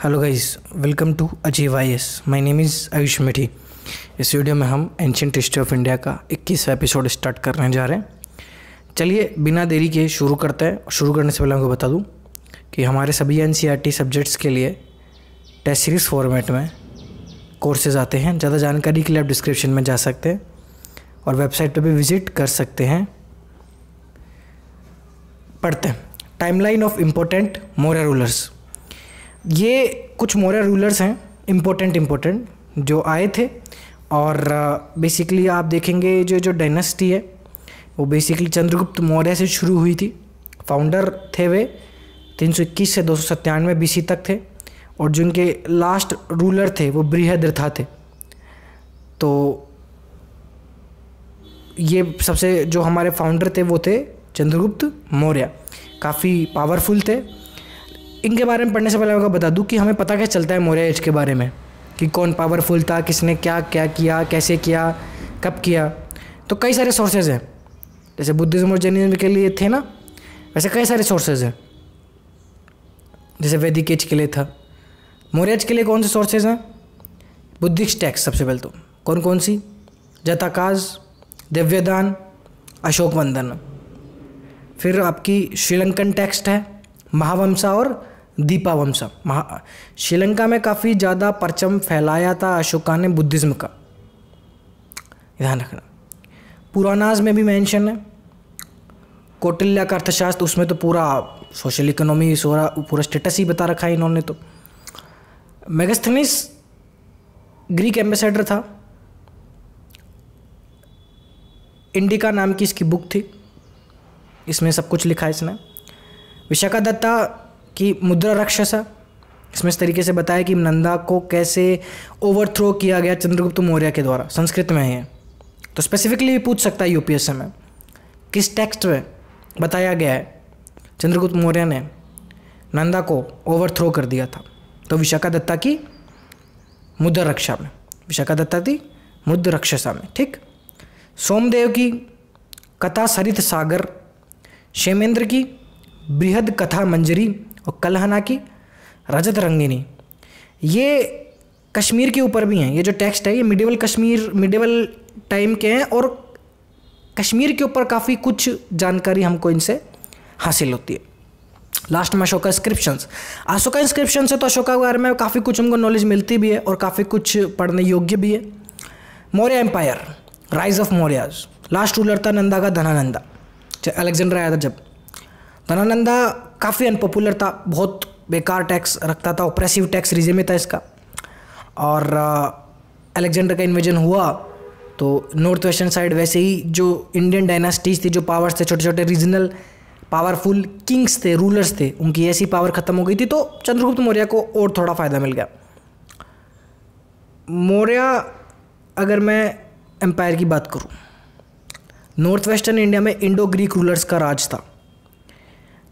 hello guys welcome to अजीव I S my name is Ayush Mithi इस video में हम एंशंट हिस्ट्री ऑफ इंडिया का 21वां एपिसोड स्टार्ट करने जा रहे हैं चलिए बिना देरी के शुरू करते हैं शुरू करने से पहले आपको बता दूं कि हमारे सभी एन सब्जेक्ट्स e के लिए टेस्ट सीरीज़ फॉर्मेट में कोर्सेज आते हैं ज़्यादा जानकारी के लिए आप डिस्क्रिप्शन में जा सकते हैं और वेबसाइट पर भी विज़िट कर सकते हैं पढ़ते हैं timeline of important Maurya rulers ये कुछ मौर्य रूलर्स हैं इम्पोर्टेंट इम्पोर्टेंट जो आए थे और बेसिकली आप देखेंगे जो जो डायनेस्टी है वो बेसिकली चंद्रगुप्त मौर्य से शुरू हुई थी फाउंडर थे वे 321 से दो सौ सत्तानवे तक थे और जो उनके लास्ट रूलर थे वो बृहद्रथा थे तो ये सबसे जो हमारे फाउंडर थे वो थे चंद्रगुप्त मौर्य काफ़ी पावरफुल थे इनके बारे में पढ़ने से पहले मैं बता दूँ कि हमें पता क्या चलता है मौर्य एज के बारे में कि कौन पावरफुल था किसने क्या क्या किया कैसे किया कब किया तो कई सारे सोर्सेज हैं जैसे बुद्धिज़्म और जैनिज्म के लिए थे ना वैसे कई सारे सोर्सेज हैं जैसे वैदिक एज के लिए था मौर्य एज के लिए कौन से सोर्सेज हैं बुद्धिस्ट टैक्स सबसे पहले तो कौन कौन सी जताकाज दिव्यदान अशोक वंदन फिर आपकी श्रीलंकन टेक्स्ट है महावंशा और दीपावंशम महा श्रीलंका में काफ़ी ज़्यादा परचम फैलाया था अशोका ने बुद्धिज़्म का ध्यान रखना पुरानाज में भी मेंशन है कौटिल्य का अर्थशास्त्र उसमें तो पूरा सोशल इकोनॉमी सोरा पूरा स्टेटस ही बता रखा है इन्होंने तो मेगस्थनिस ग्रीक एम्बेसडर था इंडिका नाम की इसकी बुक थी इसमें सब कुछ लिखा है इसने विशाखा दत्ता कि मुद्रा राक्षस इसमें इस तरीके से बताया कि नंदा को कैसे ओवरथ्रो किया गया चंद्रगुप्त मौर्य के द्वारा संस्कृत में है तो स्पेसिफिकली पूछ सकता है यूपीएससी में किस टेक्स्ट में बताया गया है चंद्रगुप्त मौर्य ने नंदा को ओवरथ्रो कर दिया था तो विशाखा दत्ता की मुद्रा रक्षा में विशाखा दत्ता थी मुद्र रक्षसा में ठीक सोमदेव की कथा सरित सागर क्षेमेंद्र की बृहद कथा मंजरी और कलहना की रजत रंगिनी ये कश्मीर के ऊपर भी हैं ये जो टेक्स्ट है ये मिडिवल कश्मीर मिडिवल टाइम के हैं और कश्मीर के ऊपर काफ़ी कुछ जानकारी हमको इनसे हासिल होती है लास्ट में अशोका इंस्क्रिप्शंस अशोका इंस्क्रिप्शन से तो अशोका के बारे में काफ़ी कुछ हमको नॉलेज मिलती भी है और काफ़ी कुछ पढ़ने योग्य भी है Maurya empire rise of Mauryas last ruler था नंदा का धनानंदा अलेक्जेंडर आया था जब धनानंदा काफ़ी अनपॉपुलर था बहुत बेकार टैक्स रखता था ओप्रेसिव टैक्स रिजे में था इसका और अलेक्जेंडर uh, का इन्वेजन हुआ तो नॉर्थ वेस्टर्न साइड वैसे ही जो इंडियन डायनास्टीज थी जो पावर्स थे छोटे छोटे रीजनल पावरफुल किंग्स थे रूलर्स थे उनकी ऐसी पावर ख़त्म हो गई थी तो चंद्रगुप्त मौर्य को और थोड़ा फ़ायदा मिल गया मौर्य अगर मैं एम्पायर की बात करूँ नॉर्थ वेस्टर्न इंडिया में इंडो ग्रीक रूलर्स का राज था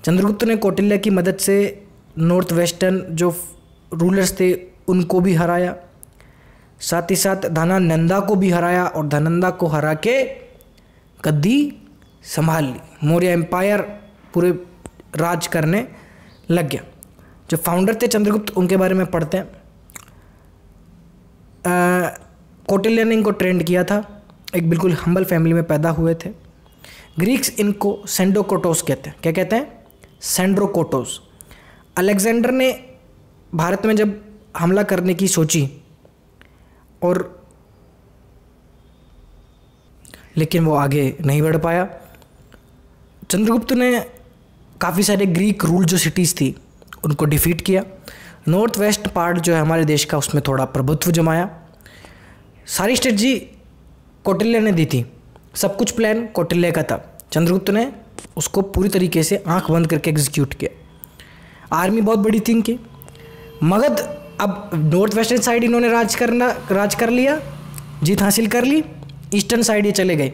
चंद्रगुप्त ने कौटिल्य की मदद से नॉर्थ वेस्टर्न जो रूलर्स थे उनको भी हराया साथ ही साथ धनानंदा को भी हराया और धनंदा को हरा के गद्दी संभाल ली मौर्य एम्पायर पूरे राज करने लग गया जो फाउंडर थे चंद्रगुप्त उनके बारे में पढ़ते हैं कौटिल्य ने इनको ट्रेंड किया था एक बिल्कुल हम्बल फैमिली में पैदा हुए थे ग्रीक्स इनको सेंडोकोटोस कहते हैं क्या कहते हैं सेंड्रोकोटोस अलेक्जेंडर ने भारत में जब हमला करने की सोची और लेकिन वो आगे नहीं बढ़ पाया चंद्रगुप्त ने काफ़ी सारे ग्रीक रूल जो सिटीज़ थी उनको डिफीट किया नॉर्थ वेस्ट पार्ट जो है हमारे देश का उसमें थोड़ा प्रभुत्व जमाया सारी स्ट्रेटजी कौटिल्य ने दी थी सब कुछ प्लान कौटिल्य का था चंद्रगुप्त ने उसको पूरी तरीके से आंख बंद करके एग्जीक्यूट किया आर्मी बहुत बड़ी थिंग की मगध अब नॉर्थ वेस्टर्न साइड इन्होंने राज करना राज कर लिया जीत हासिल कर ली ईस्टर्न साइड ये चले गए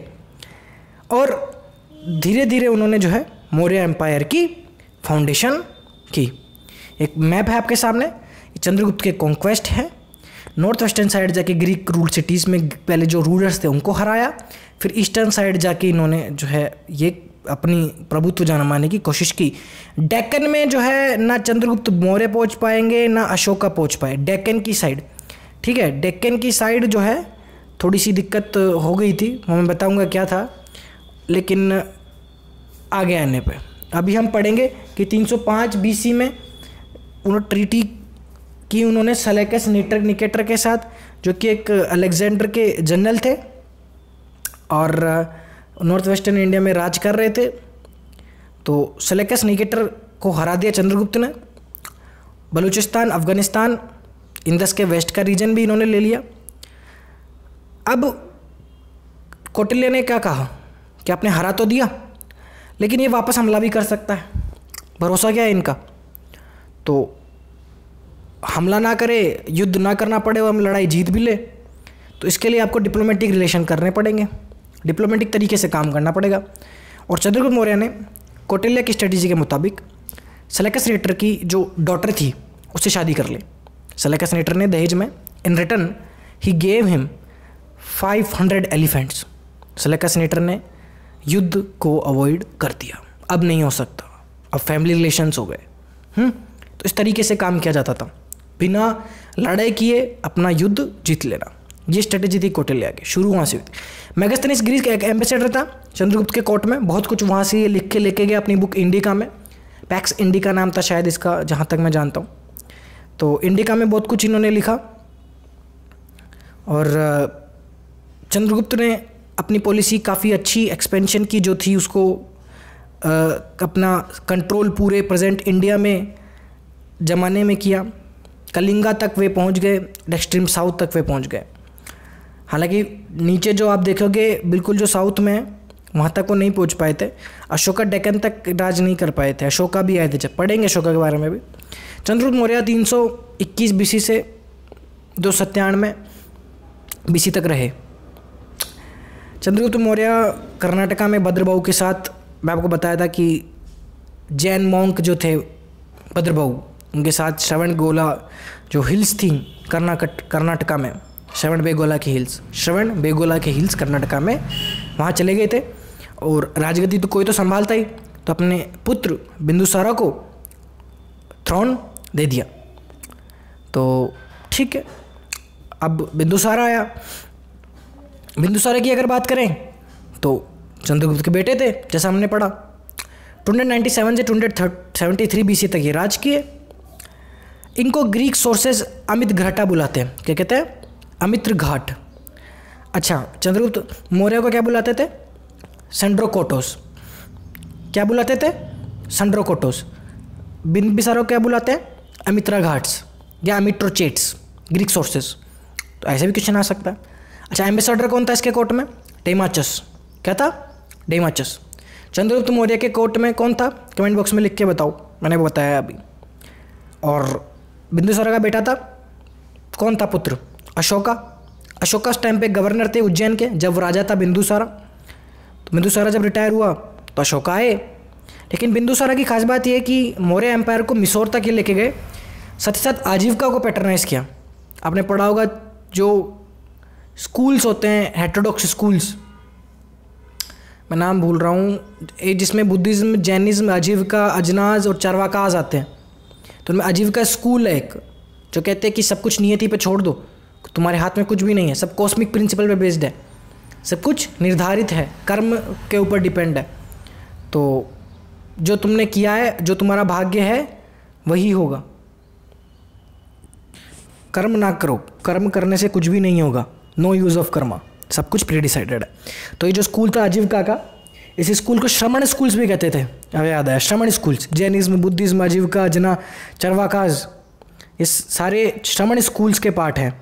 और धीरे धीरे उन्होंने जो है मौर्य एम्पायर की फाउंडेशन की एक मैप है आपके सामने चंद्रगुप्त के कॉन्क्वेस्ट है नॉर्थ वेस्टर्न साइड जाके ग्रीक रूल सिटीज़ में पहले जो रूलर्स थे उनको हराया फिर ईस्टर्न साइड जाके इन्होंने जो है ये अपनी प्रभुत्व जानवाने की कोशिश की डेक्कन में जो है ना चंद्रगुप्त मौर्य पहुंच पाएंगे ना अशोका पहुंच पाए डेक्कन की साइड ठीक है डेक्कन की साइड जो है थोड़ी सी दिक्कत हो गई थी मैं बताऊंगा क्या था लेकिन आगे आने पे अभी हम पढ़ेंगे कि 305 बीसी में उन्होंने ट्रीटी की उन्होंने सलेकस निटर निकेटर के साथ जो कि एक अलेक्जेंडर के जनरल थे और नॉर्थ वेस्टर्न इंडिया में राज कर रहे थे तो सलेकस निकेटर को हरा दिया चंद्रगुप्त ने बलूचिस्तान अफगानिस्तान इंदस के वेस्ट का रीजन भी इन्होंने ले लिया अब कौटिल्य ने क्या कहा कि आपने हरा तो दिया लेकिन ये वापस हमला भी कर सकता है भरोसा क्या है इनका तो हमला ना करे युद्ध ना करना पड़े और हम लड़ाई जीत भी ले तो इसके लिए आपको डिप्लोमेटिक रिलेशन करने पड़ेंगे डिप्लोमेटिक तरीके से काम करना पड़ेगा और चंद्रगुप्त मौर्य ने कौटिल्य की स्ट्रेटजी के मुताबिक सलेकस नेटर की जो डॉटर थी उससे शादी कर ली सलेकस नेटर ने दहेज में इन रिटर्न ही gave him 500 elephants Seleucus Nicator ने युद्ध को अवॉइड कर दिया अब नहीं हो सकता अब फैमिली रिलेशंस हो गए हम्म, तो इस तरीके से काम किया जाता था बिना लड़ाई किए अपना युद्ध जीत लेना ये स्ट्रेटेजी थी कौटिल्या की शुरू वहाँ से हुई थी ग्रीस का एक एम्बेसडर था चंद्रगुप्त के कोर्ट में बहुत कुछ वहाँ से ये लिख के लेके गया अपनी बुक इंडिका में पैक्स इंडिका नाम था शायद इसका जहाँ तक मैं जानता हूँ तो इंडिका में बहुत कुछ इन्होंने लिखा और चंद्रगुप्त ने अपनी पॉलिसी काफ़ी अच्छी एक्सपेंशन की जो थी उसको अपना कंट्रोल पूरे प्रेजेंट इंडिया में जमाने में किया कलिंगा तक वे पहुंच गए एक्सट्रीम साउथ तक वे पहुंच गए हालांकि नीचे जो आप देखोगे बिल्कुल जो साउथ में है वहाँ तक वो नहीं पहुँच पाए थे अशोका डेकन तक राज नहीं कर पाए थे अशोका भी आए थे जब पढ़ेंगे अशोका के बारे में भी चंद्रगुप्त मौर्य 321 बीसी से दो सत्तानवे बीसी तक रहे चंद्रगुप्त मौर्य कर्नाटका में भद्रबाहु के साथ मैं आपको बताया था कि जैन मोंक जो थे भद्रबाहु उनके साथ श्रवण गोला जो हिल्स थी कर्नाटक कर्नाटका में श्रवण बेगोला के हिल्स श्रवण बेगोला के हिल्स कर्नाटका में वहाँ चले गए थे और राजगद्दी तो कोई तो संभालता ही तो अपने पुत्र बिंदुसारा को थ्रोन दे दिया तो ठीक है अब बिंदुसारा आया बिंदुसारा की अगर बात करें तो चंद्रगुप्त के बेटे थे जैसा हमने पढ़ा टू से टू हंड्रेड तक ये राज किए इनको ग्रीक सोर्सेज अमित घटा बुलाते हैं क्या कहते हैं अमित्र घाट अच्छा चंद्रगुप्त मौर्य को क्या बुलाते थे सेंड्रोकोटोस क्या बुलाते थे सेंड्रोकोटोस बिसारो क्या बुलाते हैं अमित्रा घाट्स या अमिट्रोचेट्स ग्रीक सोर्सेस तो ऐसे भी क्वेश्चन आ सकता है अच्छा एम्बेसडर कौन था इसके कोर्ट में डेमाचस क्या था डेमाचस चंद्रगुप्त मौर्य के कोर्ट में कौन था कमेंट बॉक्स में लिख के बताओ मैंने बताया अभी और बिंदुसारा का बेटा था कौन था पुत्र अशोका अशोका उस टाइम पे गवर्नर थे उज्जैन के जब वो राजा था बिंदुसारा तो बिंदुसारा जब रिटायर हुआ तो अशोका आए लेकिन बिंदुसारा की खास बात यह है कि मौर्य एम्पायर को मिसोर तक ये लेके गए साथ ही साथ आजीविका को पैटर्नाइज किया आपने पढ़ा होगा जो स्कूल्स होते हैं हेट्रोडॉक्स स्कूल्स मैं नाम भूल रहा हूँ जिसमें बुद्धिज़्म जैनिज़्म आजीविका अजनाज और चरवाकाज आते हैं तो उनमें आजीविका स्कूल है एक जो कहते हैं कि सब कुछ नियति पे छोड़ दो तुम्हारे हाथ में कुछ भी नहीं है सब कॉस्मिक प्रिंसिपल पे बेस्ड है सब कुछ निर्धारित है कर्म के ऊपर डिपेंड है तो जो तुमने किया है जो तुम्हारा भाग्य है वही होगा कर्म ना करो कर्म करने से कुछ भी नहीं होगा नो यूज़ ऑफ कर्मा सब कुछ प्री डिसाइडेड है तो ये जो स्कूल था अजीव काका इस स्कूल को श्रमण स्कूल्स भी कहते थे अब याद आया श्रमण स्कूल्स जैनिज्म बुद्धिज्म अजीव का जना चरवाकाज इस सारे श्रमण स्कूल्स के पार्ट हैं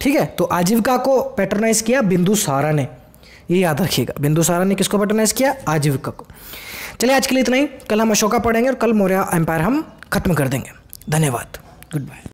ठीक है तो आजीविका को पैटर्नाइज किया बिंदु सारा ने ये याद रखिएगा बिंदु सारा ने किसको पैटर्नाइज किया आजीविका को चलिए आज के लिए इतना ही कल हम अशोका पढ़ेंगे और कल मौर्य एम्पायर हम खत्म कर देंगे धन्यवाद गुड बाय